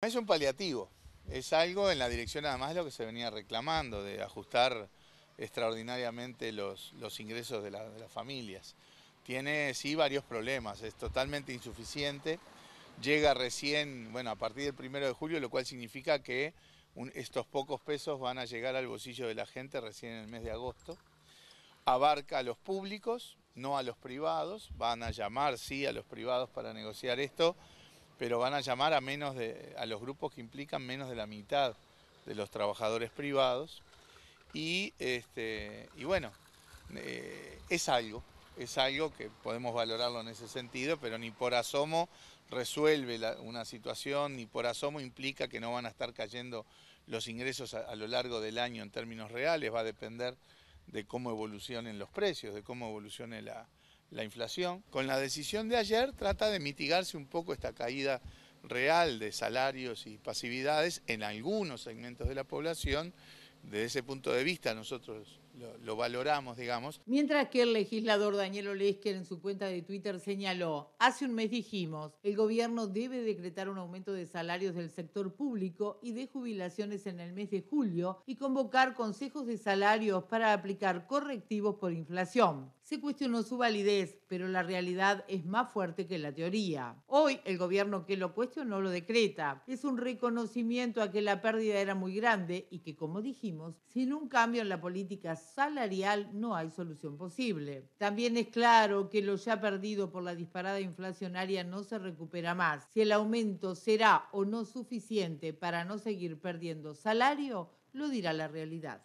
Es un paliativo, es algo en la dirección además de lo que se venía reclamando, de ajustar extraordinariamente los, ingresos de, las familias. Tiene sí varios problemas, es totalmente insuficiente, llega recién, bueno, a partir del primero de julio, lo cual significa que estos pocos pesos van a llegar al bolsillo de la gente recién en el mes de agosto. Abarca a los públicos, no a los privados, van a llamar sí a los privados para negociar esto pero van a llamar a, menos de, a los grupos que implican menos de la mitad de los trabajadores privados. Y, este, y bueno, eh, es algo, es algo que podemos valorarlo en ese sentido, pero ni por asomo resuelve una situación, ni por asomo implica que no van a estar cayendo los ingresos a, a, lo largo del año en términos reales, va a depender de cómo evolucionen los precios, de cómo evolucione la, la inflación. Con la decisión de ayer trata de mitigarse un poco esta caída real de salarios y pasividades en algunos segmentos de la población. Desde ese punto de vista nosotros lo, valoramos, digamos. Mientras que el legislador Daniel Olesker en su cuenta de Twitter señaló, hace un mes dijimos, el gobierno debe decretar un aumento de salarios del sector público y de jubilaciones en el mes de julio y convocar consejos de salarios para aplicar correctivos por inflación se cuestionó su validez, pero la realidad es más fuerte que la teoría. Hoy el gobierno que lo cuestionó lo decreta. Es un reconocimiento a que la pérdida era muy grande y que, como dijimos, sin un cambio en la política salarial no hay solución posible. También es claro que lo ya perdido por la disparada inflacionaria no se recupera más. Si el aumento será o no suficiente para no seguir perdiendo salario, lo dirá la realidad.